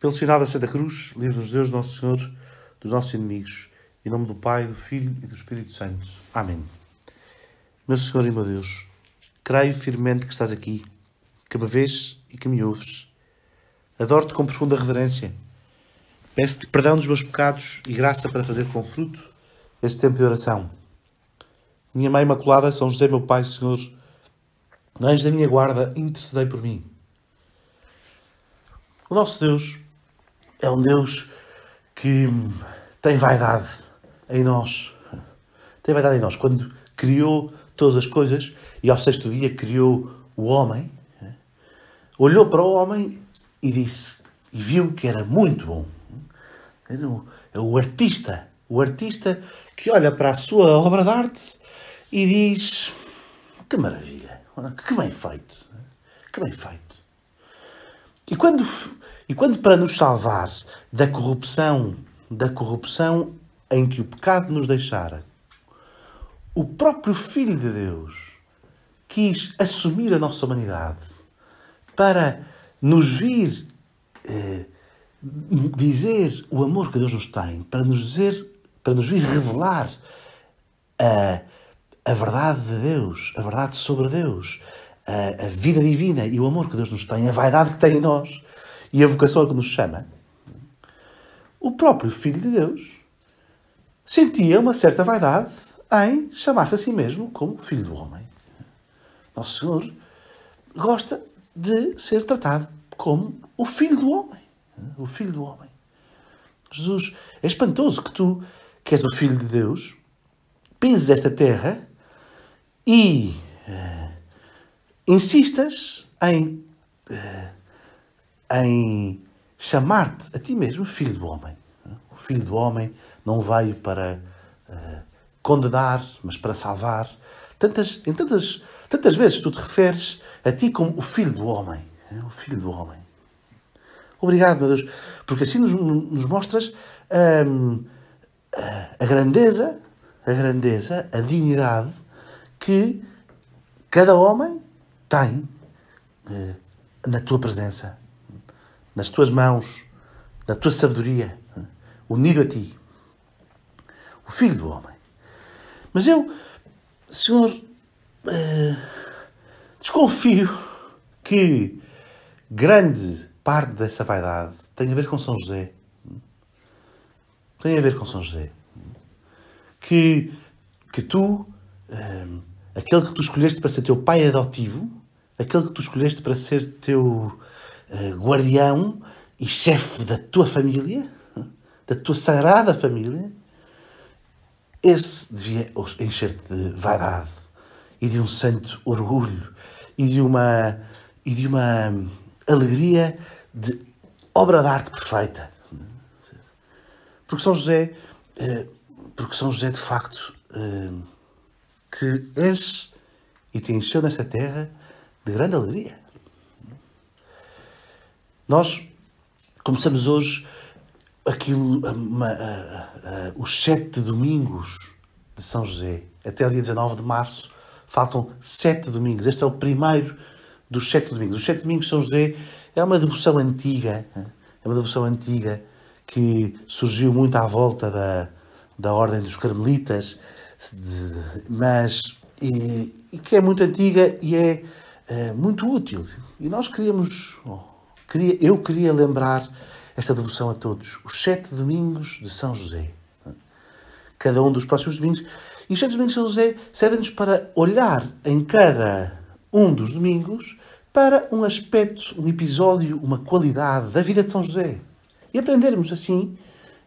Pelo sinal da Santa Cruz, livre-nos Deus, nosso Senhor, dos nossos inimigos. Em nome do Pai, do Filho e do Espírito Santo. Amém. Meu Senhor e meu Deus, creio firmemente que estás aqui, que me vês e que me ouves. Adoro-te com profunda reverência. Peço-te perdão dos meus pecados e graça para fazer com fruto este tempo de oração. Minha Mãe Imaculada, São José, meu Pai, Senhor, anjo da minha guarda, intercedei por mim. O nosso Deus é um Deus que tem vaidade em nós. Tem vaidade em nós. Quando criou todas as coisas e ao sexto dia criou o homem, né, olhou para o homem e disse e viu que era muito bom. É o artista, o artista que olha para a sua obra de arte e diz que maravilha, que bem feito, né, que bem feito. E quando e quando para nos salvar da corrupção, da corrupção em que o pecado nos deixara, o próprio Filho de Deus quis assumir a nossa humanidade para nos vir eh, dizer o amor que Deus nos tem, para nos dizer, para nos vir revelar a, eh, a verdade de Deus, a verdade sobre Deus, a, eh, a vida divina e o amor que Deus nos tem, a vaidade que tem em nós e a vocação a que nos chama, o próprio Filho de Deus sentia uma certa vaidade em chamar-se a si mesmo como Filho do Homem. Nosso Senhor gosta de ser tratado como o Filho do Homem. O Filho do Homem. Jesus, é espantoso que tu, que és o Filho de Deus, pises esta terra e uh, insistas em uh, em chamar-te a ti mesmo filho do homem. O filho do homem não veio para uh, condenar, mas para salvar. Tantas, em tantas, tantas vezes tu te referes a ti como o filho do homem. É, o filho do homem. Obrigado, meu Deus, porque assim nos, nos mostras um, ehm, a grandeza, a grandeza, a dignidade que cada homem tem uh, na tua presença nas tuas mãos, na tua sabedoria, unido a ti, o Filho do Homem. Mas eu, Senhor, eh, desconfio que grande parte dessa vaidade tem a ver com São José. Tem a ver com São José. Que, que tu, eh, aquele que tu escolheste para ser teu pai adotivo, aquele que tu escolheste para ser teu eh, guardião e chefe da tua família, da tua sagrada família, esse devia encher-te de vaidade e de um santo orgulho e de uma, e de uma hum, alegria de obra de arte perfeita. Porque São José, eh, porque São José de facto te hum, enche e te encheu nesta terra de grande alegria. Nós começamos hoje aquilo, uma, os sete domingos de São José, até o dia 19 de março, faltam sete domingos. Este é o primeiro dos sete domingos. Os sete domingos de São José é uma devoção antiga, é uma devoção antiga que surgiu muito à volta da, da Ordem dos Carmelitas, de, mas e, e, que é muito antiga e é, é muito útil. E nós queríamos, oh, Queria, eu queria lembrar esta devoção a todos, os sete domingos de São José. Cada um dos próximos domingos. E os sete domingos de São José servem-nos para olhar em cada um dos domingos para um aspecto, um episódio, uma qualidade da vida de São José. E aprendermos assim,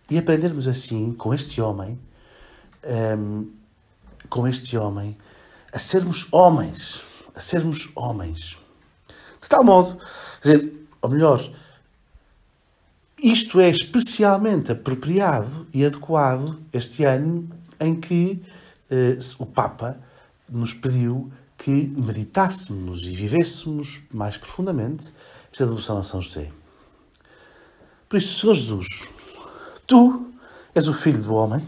e aprendermos assim com este homem, um, ehm, com este homem, a sermos homens, a sermos homens. De tal modo, quer dizer, ou melhor, isto é especialmente apropriado e adequado este ano em que eh, o Papa nos pediu que meditássemos e vivêssemos mais profundamente esta devoção a São José. Por isso, Senhor Jesus, tu és o Filho do Homem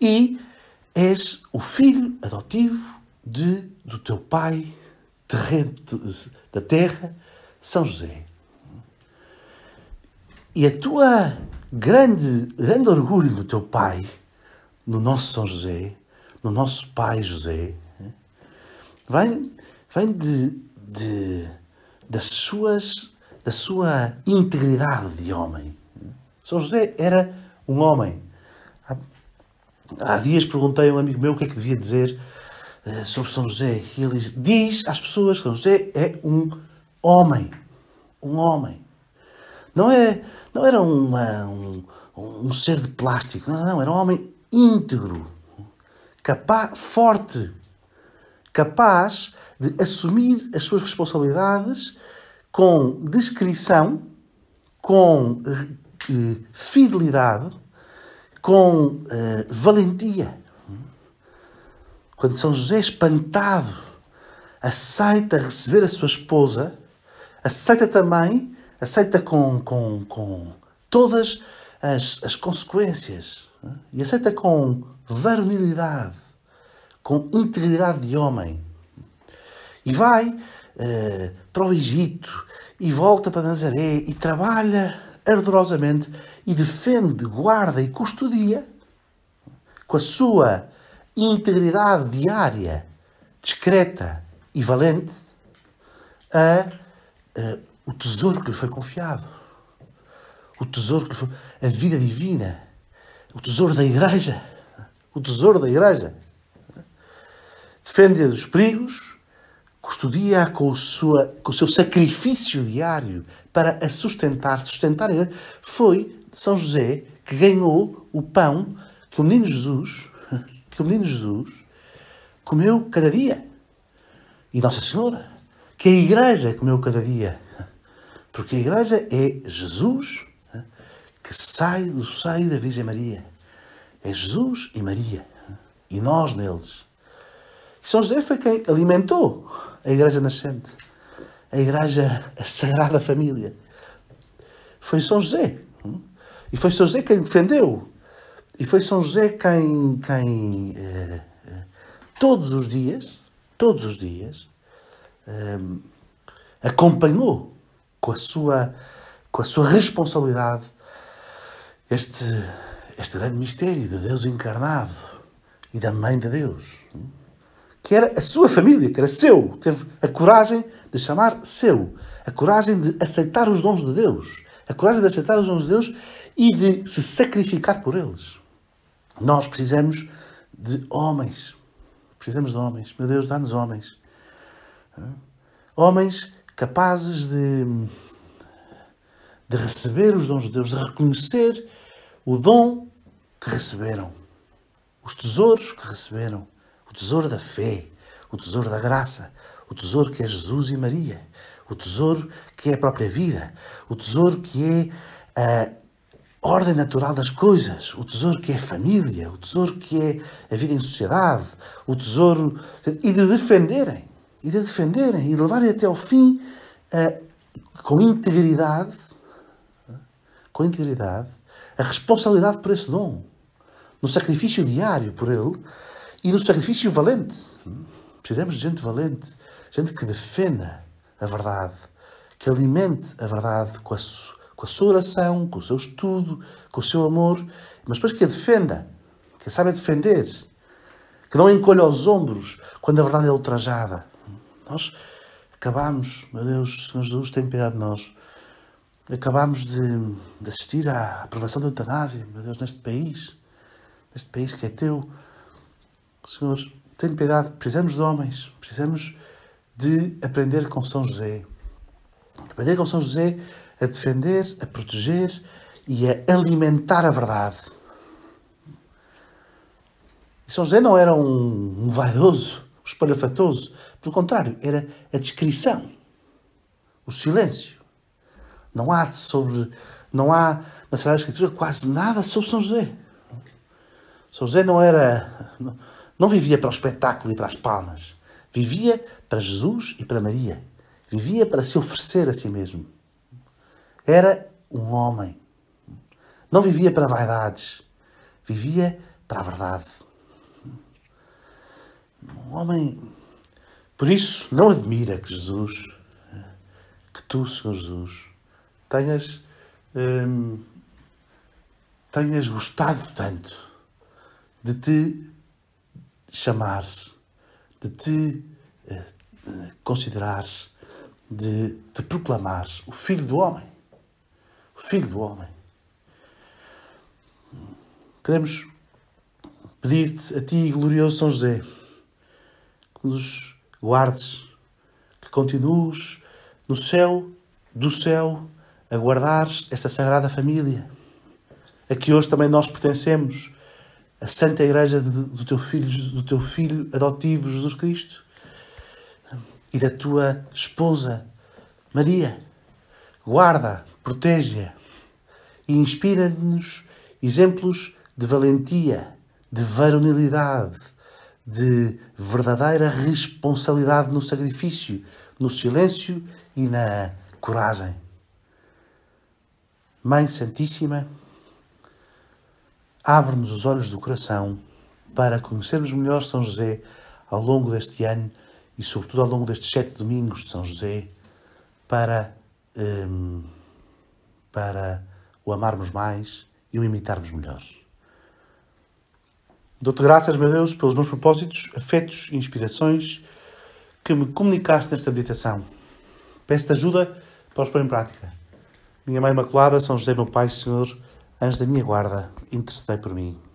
e és o filho adotivo de, do teu pai terreno, da terra, São José e a tua grande, grande orgulho do teu pai, no nosso São José, no nosso pai José, vem, vem de, de, das suas, da sua integridade de homem. São José era um homem. Há, há dias perguntei a um amigo meu o que é que devia dizer eh, sobre São José. E ele diz às pessoas que São José é um homem. Um homem. Não, é, não era uma, um, um ser de plástico, não, não, era um homem íntegro, capaz, forte, capaz de assumir as suas responsabilidades com descrição, com eh, fidelidade, com eh, valentia. Quando São José, espantado, aceita receber a sua esposa, aceita também aceita com, com, com todas as, as consequências é? e aceita com varonilidade, com integridade de homem. E vai uh, para o Egito e volta para Nazaré e trabalha ardorosamente e defende, guarda e custodia com a sua integridade diária, discreta e valente, a, a eh, o tesouro que lhe foi confiado, o tesouro que lhe foi, a vida divina, o tesouro da igreja, o tesouro da igreja. Defende-a dos perigos, custodia-a com, com o seu sacrifício diário para a sustentar, sustentar a igreja. Foi São José que ganhou o pão que o menino Jesus, que o menino Jesus comeu cada dia. E Nossa Senhora, que a igreja comeu cada dia. Porque a igreja é Jesus que sai do seio da Virgem Maria. É Jesus e Maria. E nós neles. E São José foi quem alimentou a igreja nascente. A igreja, a sagrada família. Foi São José. E foi São José quem defendeu. E foi São José quem, quem eh, eh, todos os dias, todos os dias, eh, acompanhou com a sua, com a sua responsabilidade, este, este grande mistério de Deus encarnado e da Mãe de Deus, que era a sua família, que era seu, teve a coragem de chamar seu, a coragem de aceitar os dons de Deus, a coragem de aceitar os dons de Deus e de se sacrificar por eles. Nós precisamos de homens. Precisamos de homens. Meu Deus, dá-nos homens. Homens capazes de, de receber os dons de Deus, de reconhecer o dom que receberam, os tesouros que receberam, o tesouro da fé, o tesouro da graça, o tesouro que é Jesus e Maria, o tesouro que é a própria vida, o tesouro que é a ordem natural das coisas, o tesouro que é a família, o tesouro que é a vida em sociedade, o tesouro. e de defenderem e de defenderem e de levarem até ao fim eh, com integridade, eh, com integridade, a responsabilidade por esse dom, no sacrifício diário por ele e no sacrifício valente. Precisamos de gente valente, gente que defenda a verdade, que alimente a verdade com a, com a sua oração, com o seu estudo, com o seu amor, mas depois que a defenda, que a saiba defender, que não encolha os ombros quando a verdade é ultrajada, nós acabámos, meu Deus, Senhor Jesus, tem piedade de nós. Acabámos de, de assistir à aprovação da eutanásia, meu Deus, neste país, neste país que é teu. Senhor, tem piedade, precisamos de homens, precisamos de aprender com São José. Aprender com São José a defender, a proteger e a alimentar a verdade. E São José não era um, um vaidoso, espalhafatoso. Pelo contrário, era a descrição, o silêncio. Não há sobre, não há na Sagrada Escritura quase nada sobre São José. São José não era, não vivia para o espetáculo e para as palmas. Vivia para Jesus e para Maria. Vivia para se oferecer a si mesmo. Era um homem. Não vivia para vaidades. Vivia para a verdade um homem. Por isso, não admira que Jesus, que tu, Senhor Jesus, tenhas, hum, tenhas gostado tanto de te chamar, de te de eh, considerar, de te proclamar o Filho do Homem. O Filho do Homem. Queremos pedir-te a ti, glorioso São José que nos guardes, que continues no céu do céu a guardares esta sagrada família, a que hoje também nós pertencemos, a Santa Igreja do, teu filho, do teu filho adotivo Jesus Cristo e da tua esposa Maria. Guarda, protege e inspira-nos exemplos de valentia, de varonilidade de verdadeira responsabilidade no sacrifício, no silêncio e na coragem. Mãe Santíssima, abre-nos os olhos do coração para conhecermos melhor São José ao longo deste ano e, sobretudo, ao longo destes sete domingos de São José, para, um, para o amarmos mais e o imitarmos melhor. Dou-te graças, meu Deus, pelos meus propósitos, afetos e inspirações que me comunicaste nesta meditação. Peço-te ajuda para os pôr em prática. Minha Mãe Imaculada, São José, meu Pai, Senhor, anjo da minha guarda, intercedei por mim.